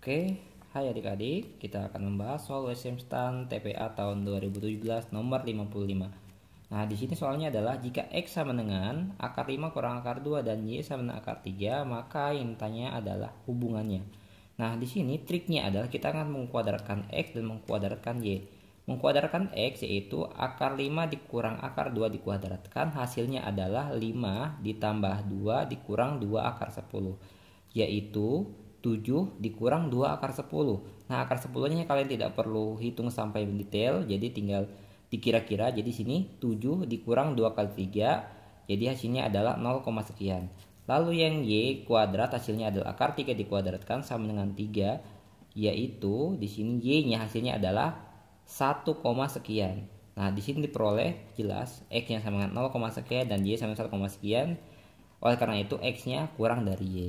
Oke, hai adik-adik, kita akan membahas soal USM STAN TPA tahun 2017 nomor 55. Nah, di sini soalnya adalah jika X sama dengan akar 5 kurang akar 2 dan Y sama dengan akar 3, maka yang ditanya adalah hubungannya. Nah, di sini triknya adalah kita akan mengkuadratkan X dan mengkuadratkan Y. Mengkuadratkan X yaitu akar 5 dikurang akar 2 dikuadratkan, hasilnya adalah 5 ditambah 2 dikurang 2 akar 10, yaitu 7 dikurang 2 akar 10. Nah, akar 10-nya kalian tidak perlu hitung sampai detail, jadi tinggal dikira-kira. Jadi sini 7 dikurang 2 kali 3, jadi hasilnya adalah 0, sekian. Lalu yang Y kuadrat hasilnya adalah akar 3 dikuadratkan sama dengan 3, yaitu di sini Y-nya hasilnya adalah 1, sekian. Nah, di sini diperoleh jelas X-nya sama dengan 0, sekian dan Y sama dengan 1, sekian. Oleh karena itu X-nya kurang dari Y.